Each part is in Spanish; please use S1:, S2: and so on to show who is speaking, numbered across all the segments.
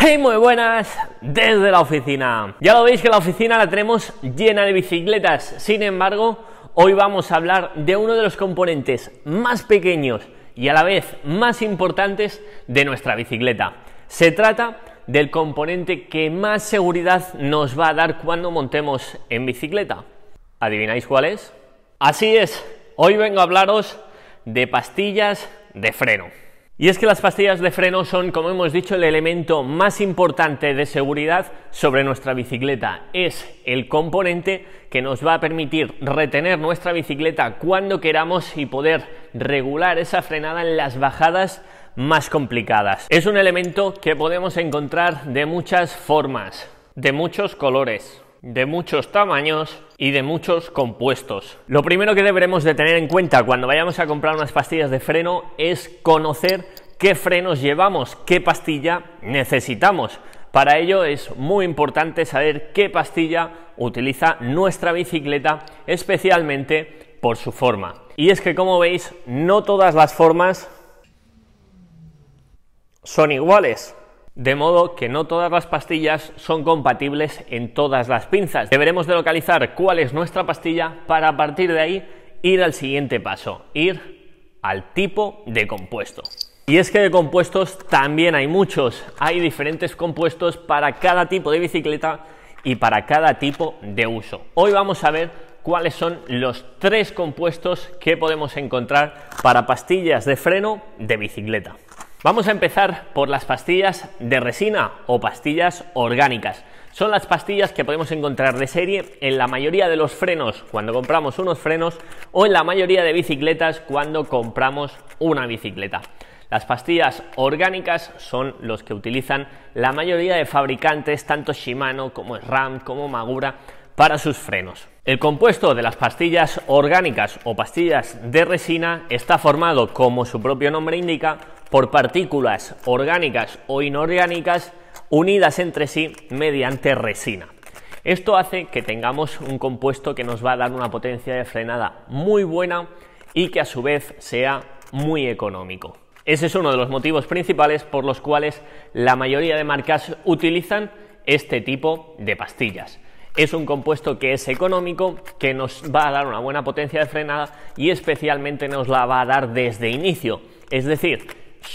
S1: Hey, muy buenas desde la oficina. Ya lo veis que la oficina la tenemos llena de bicicletas. Sin embargo, hoy vamos a hablar de uno de los componentes más pequeños y a la vez más importantes de nuestra bicicleta. Se trata del componente que más seguridad nos va a dar cuando montemos en bicicleta. ¿Adivináis cuál es? Así es, hoy vengo a hablaros de pastillas de freno. Y es que las pastillas de freno son, como hemos dicho, el elemento más importante de seguridad sobre nuestra bicicleta. Es el componente que nos va a permitir retener nuestra bicicleta cuando queramos y poder regular esa frenada en las bajadas más complicadas. Es un elemento que podemos encontrar de muchas formas, de muchos colores, de muchos tamaños y de muchos compuestos. Lo primero que deberemos de tener en cuenta cuando vayamos a comprar unas pastillas de freno es conocer qué frenos llevamos, qué pastilla necesitamos. Para ello es muy importante saber qué pastilla utiliza nuestra bicicleta, especialmente por su forma. Y es que como veis, no todas las formas son iguales. De modo que no todas las pastillas son compatibles en todas las pinzas. Deberemos de localizar cuál es nuestra pastilla para a partir de ahí ir al siguiente paso, ir al tipo de compuesto. Y es que de compuestos también hay muchos. Hay diferentes compuestos para cada tipo de bicicleta y para cada tipo de uso. Hoy vamos a ver cuáles son los tres compuestos que podemos encontrar para pastillas de freno de bicicleta. Vamos a empezar por las pastillas de resina o pastillas orgánicas. Son las pastillas que podemos encontrar de serie en la mayoría de los frenos cuando compramos unos frenos o en la mayoría de bicicletas cuando compramos una bicicleta. Las pastillas orgánicas son los que utilizan la mayoría de fabricantes, tanto Shimano como RAM como Magura, para sus frenos. El compuesto de las pastillas orgánicas o pastillas de resina está formado, como su propio nombre indica, por partículas orgánicas o inorgánicas unidas entre sí mediante resina. Esto hace que tengamos un compuesto que nos va a dar una potencia de frenada muy buena y que a su vez sea muy económico. Ese es uno de los motivos principales por los cuales la mayoría de marcas utilizan este tipo de pastillas. Es un compuesto que es económico, que nos va a dar una buena potencia de frenada y especialmente nos la va a dar desde inicio. Es decir,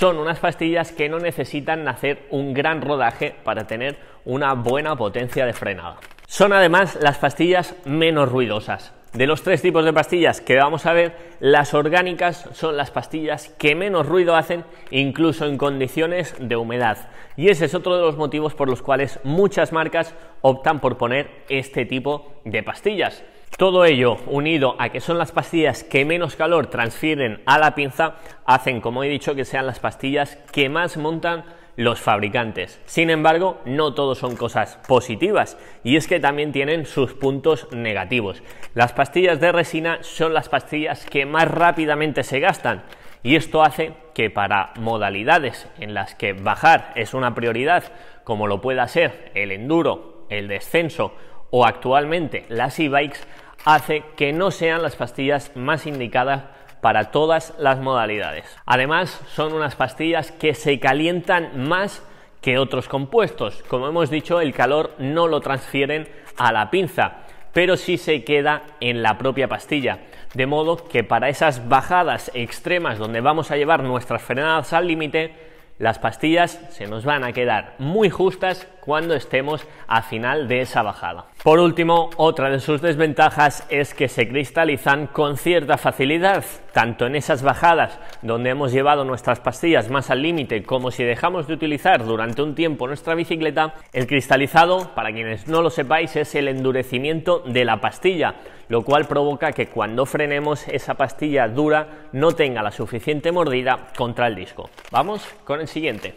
S1: son unas pastillas que no necesitan hacer un gran rodaje para tener una buena potencia de frenada. Son además las pastillas menos ruidosas. De los tres tipos de pastillas que vamos a ver, las orgánicas son las pastillas que menos ruido hacen, incluso en condiciones de humedad. Y ese es otro de los motivos por los cuales muchas marcas optan por poner este tipo de pastillas. Todo ello, unido a que son las pastillas que menos calor transfieren a la pinza, hacen, como he dicho, que sean las pastillas que más montan los fabricantes. Sin embargo, no todo son cosas positivas y es que también tienen sus puntos negativos. Las pastillas de resina son las pastillas que más rápidamente se gastan y esto hace que para modalidades en las que bajar es una prioridad, como lo pueda ser el enduro, el descenso o actualmente las e-bikes, hace que no sean las pastillas más indicadas para todas las modalidades. Además, son unas pastillas que se calientan más que otros compuestos. Como hemos dicho, el calor no lo transfieren a la pinza, pero sí se queda en la propia pastilla. De modo que para esas bajadas extremas donde vamos a llevar nuestras frenadas al límite, las pastillas se nos van a quedar muy justas cuando estemos a final de esa bajada. Por último, otra de sus desventajas es que se cristalizan con cierta facilidad, tanto en esas bajadas donde hemos llevado nuestras pastillas más al límite como si dejamos de utilizar durante un tiempo nuestra bicicleta. El cristalizado, para quienes no lo sepáis, es el endurecimiento de la pastilla, lo cual provoca que cuando frenemos esa pastilla dura no tenga la suficiente mordida contra el disco. Vamos con el siguiente.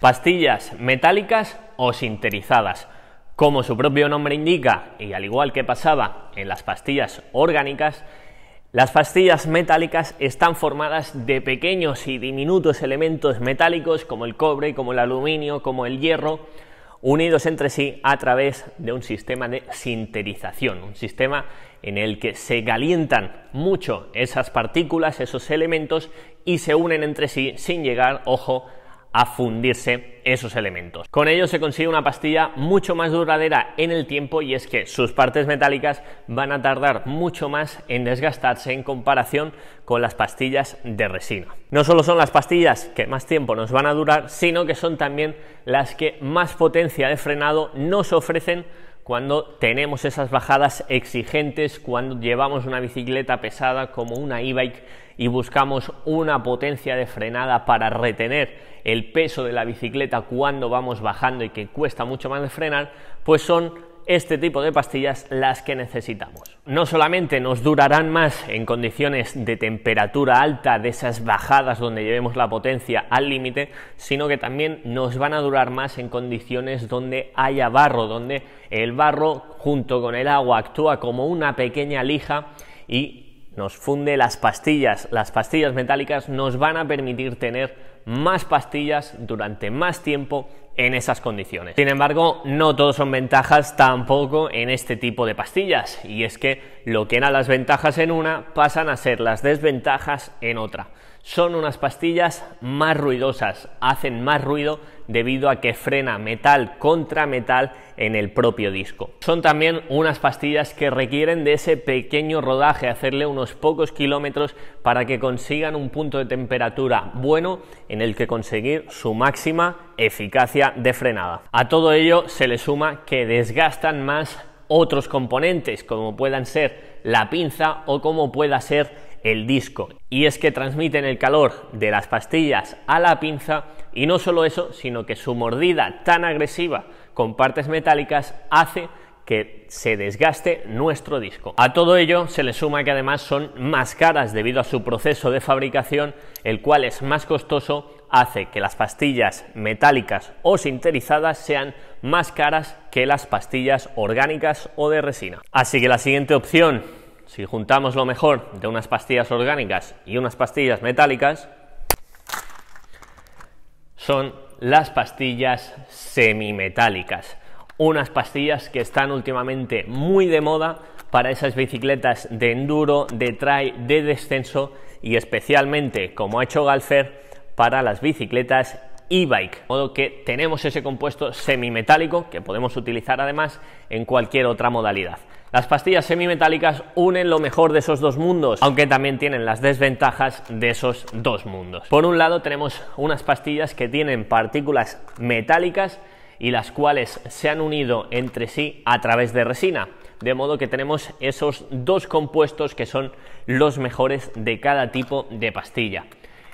S1: Pastillas metálicas o sinterizadas. Como su propio nombre indica, y al igual que pasaba en las pastillas orgánicas, las pastillas metálicas están formadas de pequeños y diminutos elementos metálicos como el cobre, como el aluminio, como el hierro, unidos entre sí a través de un sistema de sinterización, un sistema en el que se calientan mucho esas partículas, esos elementos, y se unen entre sí sin llegar, ojo, a fundirse esos elementos. Con ello se consigue una pastilla mucho más duradera en el tiempo y es que sus partes metálicas van a tardar mucho más en desgastarse en comparación con las pastillas de resina. No solo son las pastillas que más tiempo nos van a durar, sino que son también las que más potencia de frenado nos ofrecen cuando tenemos esas bajadas exigentes, cuando llevamos una bicicleta pesada como una e-bike y buscamos una potencia de frenada para retener el peso de la bicicleta cuando vamos bajando y que cuesta mucho más de frenar, pues son este tipo de pastillas las que necesitamos. No solamente nos durarán más en condiciones de temperatura alta, de esas bajadas donde llevemos la potencia al límite, sino que también nos van a durar más en condiciones donde haya barro, donde el barro junto con el agua actúa como una pequeña lija y nos funde las pastillas. Las pastillas metálicas nos van a permitir tener más pastillas durante más tiempo en esas condiciones. Sin embargo, no todos son ventajas tampoco en este tipo de pastillas, y es que lo que eran las ventajas en una pasan a ser las desventajas en otra son unas pastillas más ruidosas, hacen más ruido debido a que frena metal contra metal en el propio disco. Son también unas pastillas que requieren de ese pequeño rodaje, hacerle unos pocos kilómetros para que consigan un punto de temperatura bueno en el que conseguir su máxima eficacia de frenada. A todo ello se le suma que desgastan más otros componentes, como puedan ser la pinza o como pueda ser el disco. Y es que transmiten el calor de las pastillas a la pinza y no solo eso, sino que su mordida tan agresiva con partes metálicas hace que se desgaste nuestro disco. A todo ello se le suma que además son más caras debido a su proceso de fabricación, el cual es más costoso, hace que las pastillas metálicas o sinterizadas sean más caras que las pastillas orgánicas o de resina. Así que la siguiente opción si juntamos lo mejor de unas pastillas orgánicas y unas pastillas metálicas, son las pastillas semimetálicas. Unas pastillas que están últimamente muy de moda para esas bicicletas de enduro, de trail, de descenso y especialmente, como ha hecho Galfer, para las bicicletas e-bike. De modo que tenemos ese compuesto semimetálico que podemos utilizar además en cualquier otra modalidad. Las pastillas semimetálicas unen lo mejor de esos dos mundos, aunque también tienen las desventajas de esos dos mundos. Por un lado tenemos unas pastillas que tienen partículas metálicas y las cuales se han unido entre sí a través de resina. De modo que tenemos esos dos compuestos que son los mejores de cada tipo de pastilla.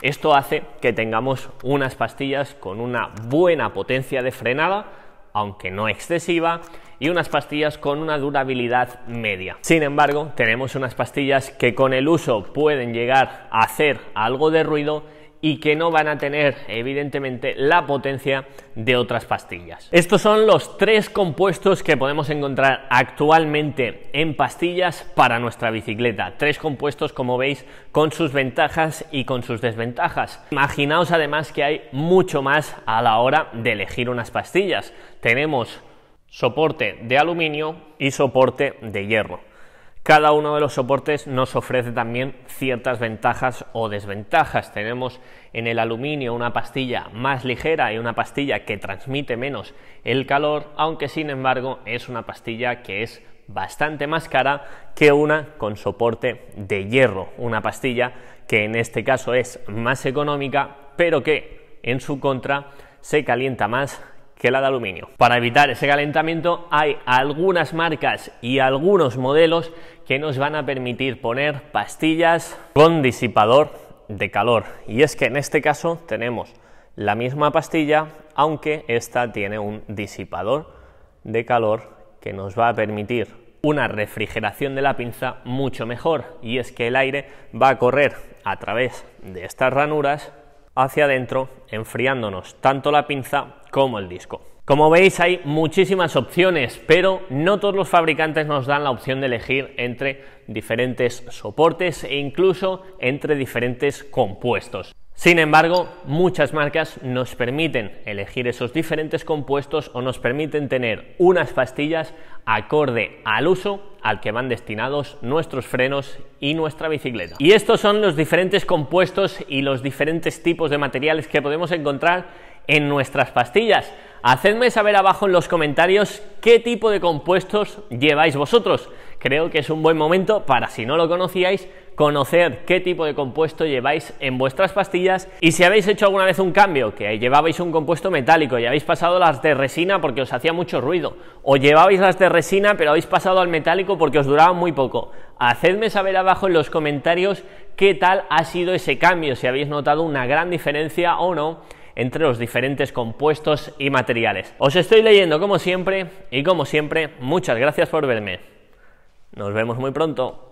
S1: Esto hace que tengamos unas pastillas con una buena potencia de frenada, aunque no excesiva, y unas pastillas con una durabilidad media. Sin embargo, tenemos unas pastillas que con el uso pueden llegar a hacer algo de ruido y que no van a tener evidentemente la potencia de otras pastillas. Estos son los tres compuestos que podemos encontrar actualmente en pastillas para nuestra bicicleta. Tres compuestos como veis con sus ventajas y con sus desventajas. Imaginaos además que hay mucho más a la hora de elegir unas pastillas. Tenemos soporte de aluminio y soporte de hierro cada uno de los soportes nos ofrece también ciertas ventajas o desventajas. Tenemos en el aluminio una pastilla más ligera y una pastilla que transmite menos el calor, aunque sin embargo es una pastilla que es bastante más cara que una con soporte de hierro, una pastilla que en este caso es más económica, pero que en su contra se calienta más que la de aluminio. Para evitar ese calentamiento hay algunas marcas y algunos modelos que nos van a permitir poner pastillas con disipador de calor. Y es que en este caso tenemos la misma pastilla, aunque esta tiene un disipador de calor que nos va a permitir una refrigeración de la pinza mucho mejor y es que el aire va a correr a través de estas ranuras hacia adentro, enfriándonos tanto la pinza como el disco. Como veis hay muchísimas opciones, pero no todos los fabricantes nos dan la opción de elegir entre diferentes soportes e incluso entre diferentes compuestos. Sin embargo, muchas marcas nos permiten elegir esos diferentes compuestos o nos permiten tener unas pastillas acorde al uso al que van destinados nuestros frenos y nuestra bicicleta. Y estos son los diferentes compuestos y los diferentes tipos de materiales que podemos encontrar en nuestras pastillas hacedme saber abajo en los comentarios qué tipo de compuestos lleváis vosotros. Creo que es un buen momento para, si no lo conocíais, conocer qué tipo de compuesto lleváis en vuestras pastillas y si habéis hecho alguna vez un cambio, que llevabais un compuesto metálico y habéis pasado las de resina porque os hacía mucho ruido, o llevabais las de resina pero habéis pasado al metálico porque os duraba muy poco. Hacedme saber abajo en los comentarios qué tal ha sido ese cambio, si habéis notado una gran diferencia o no entre los diferentes compuestos y materiales. Os estoy leyendo como siempre y como siempre, muchas gracias por verme. Nos vemos muy pronto.